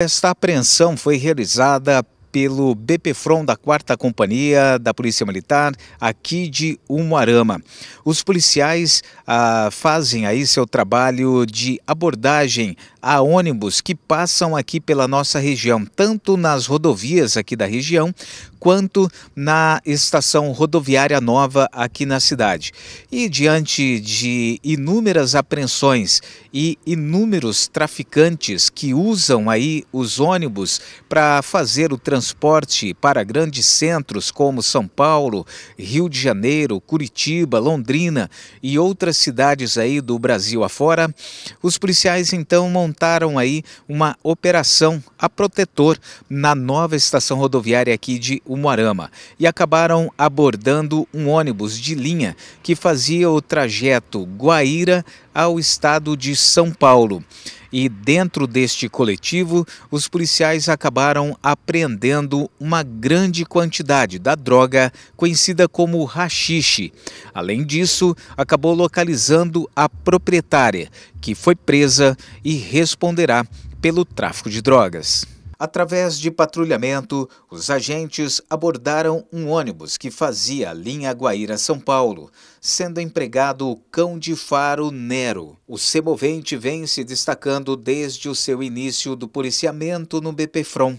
Esta apreensão foi realizada pelo BPFROM da 4 Companhia da Polícia Militar aqui de Umuarama. Os policiais ah, fazem aí seu trabalho de abordagem a ônibus que passam aqui pela nossa região, tanto nas rodovias aqui da região, quanto na estação rodoviária nova aqui na cidade. E diante de inúmeras apreensões e inúmeros traficantes que usam aí os ônibus para fazer o transporte para grandes centros como São Paulo, Rio de Janeiro, Curitiba, Londrina e outras cidades aí do Brasil afora, os policiais então montaram aí uma operação a protetor na nova estação rodoviária aqui de Moarama e acabaram abordando um ônibus de linha que fazia o trajeto Guaíra ao estado de São Paulo. E dentro deste coletivo, os policiais acabaram apreendendo uma grande quantidade da droga conhecida como rachixe. Além disso, acabou localizando a proprietária, que foi presa e responderá pelo tráfico de drogas. Através de patrulhamento, os agentes abordaram um ônibus que fazia a linha Guaíra-São Paulo, sendo empregado o cão de faro Nero. O semovente vem se destacando desde o seu início do policiamento no BPFROM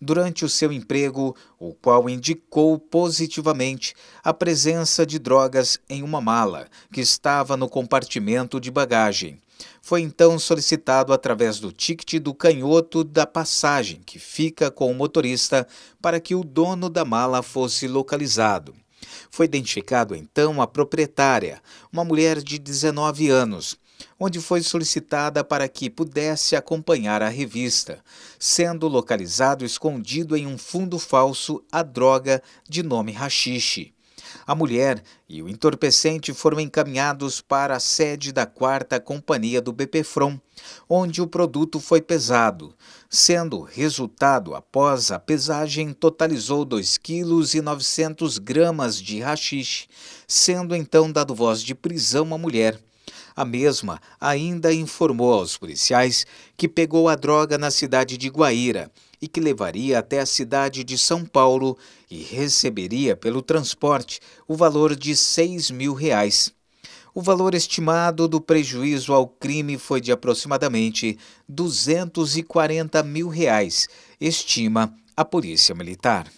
durante o seu emprego, o qual indicou positivamente a presença de drogas em uma mala que estava no compartimento de bagagem. Foi então solicitado através do ticket do canhoto da passagem que fica com o motorista para que o dono da mala fosse localizado. Foi identificado então a proprietária, uma mulher de 19 anos, onde foi solicitada para que pudesse acompanhar a revista, sendo localizado escondido em um fundo falso a droga de nome rachixe. A mulher e o entorpecente foram encaminhados para a sede da quarta companhia do BPFROM, onde o produto foi pesado, sendo resultado após a pesagem totalizou 2,9 quilos e gramas de rachixe, sendo então dado voz de prisão à mulher. A mesma ainda informou aos policiais que pegou a droga na cidade de Guaíra e que levaria até a cidade de São Paulo e receberia pelo transporte o valor de 6 mil reais. O valor estimado do prejuízo ao crime foi de aproximadamente 240 mil reais, estima a Polícia Militar.